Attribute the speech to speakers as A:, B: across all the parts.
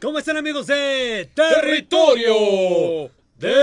A: ¿Cómo están amigos de Territorio? de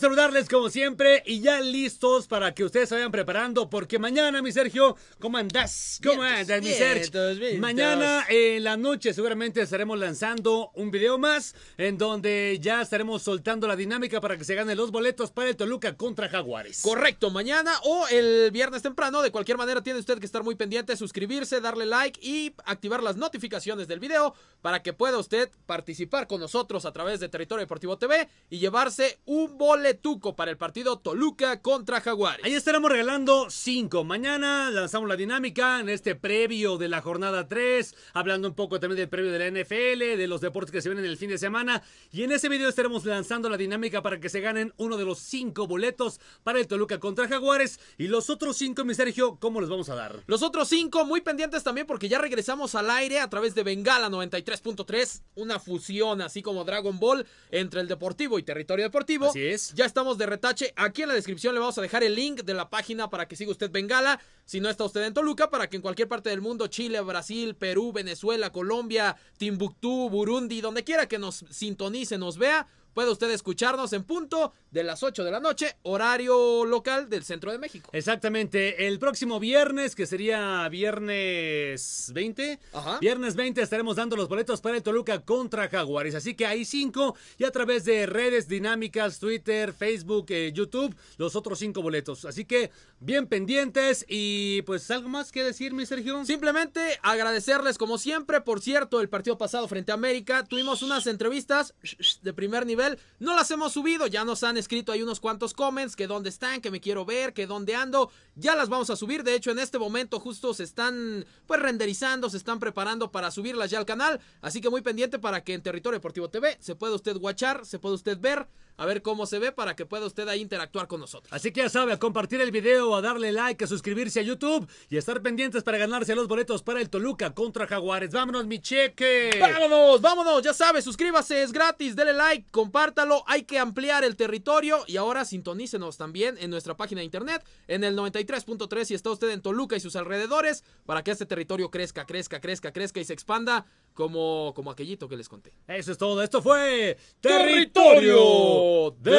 A: saludarles como siempre y ya listos para que ustedes se vayan preparando porque mañana, mi Sergio, ¿cómo andás? ¿Cómo andas, mi Sergio? Mañana eh, en la noche seguramente estaremos lanzando un video más en donde ya estaremos soltando la dinámica para que se gane los boletos para el Toluca contra
B: Jaguares. Correcto, mañana o el viernes temprano. De cualquier manera tiene usted que estar muy pendiente, suscribirse, darle like y activar las notificaciones del video para que pueda usted participar con nosotros a través de Territorio Deportivo TV y llevarse un boleto Tuco para el partido Toluca contra Jaguares. Ahí estaremos regalando cinco. Mañana
A: lanzamos la dinámica en este previo de la jornada 3, hablando un poco también del previo de la NFL, de los deportes que se vienen el fin de semana. Y en ese video estaremos lanzando la dinámica para que se ganen
B: uno de los cinco boletos para el Toluca contra Jaguares. Y los otros cinco, mi Sergio, ¿cómo los vamos a dar? Los otros cinco muy pendientes también porque ya regresamos al aire a través de Bengala 93.3, una fusión así como Dragon Ball entre el Deportivo y Territorio Deportivo. Así es. Ya estamos de retache. Aquí en la descripción le vamos a dejar el link de la página para que siga usted Bengala. Si no está usted en Toluca, para que en cualquier parte del mundo, Chile, Brasil, Perú, Venezuela, Colombia, Timbuktu, Burundi, donde quiera que nos sintonice, nos vea, puede usted escucharnos en punto de las 8 de la noche, horario local del centro de México. Exactamente. El próximo
A: viernes, que sería viernes 20, viernes 20 estaremos dando los boletos para el Toluca contra Jaguares. Así que hay cinco y a través de redes dinámicas, Twitter, Facebook, eh, YouTube, los otros cinco boletos. Así que bien pendientes y
B: pues algo más que decir, mi Sergio. Simplemente agradecerles como siempre. Por cierto, el partido pasado frente a América tuvimos unas entrevistas de primer nivel no las hemos subido, ya nos han escrito ahí unos cuantos comments, que dónde están, que me quiero ver, que dónde ando, ya las vamos a subir, de hecho en este momento justo se están pues renderizando, se están preparando para subirlas ya al canal, así que muy pendiente para que en Territorio Deportivo TV se pueda usted watchar, se pueda usted ver, a ver cómo se ve para que pueda usted ahí interactuar con nosotros. Así que ya sabe,
A: a compartir el video, a darle like, a suscribirse a YouTube y estar pendientes para ganarse los boletos para el Toluca contra Jaguares. Vámonos, mi cheque. Vámonos,
B: vámonos, ya sabe, suscríbase, es gratis, dele like, con compártalo, hay que ampliar el territorio y ahora sintonícenos también en nuestra página de internet en el 93.3 si está usted en Toluca y sus alrededores para que este territorio crezca, crezca, crezca, crezca y se expanda como, como aquellito que les conté. Eso es todo, esto fue
A: Territorio de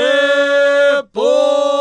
A: de.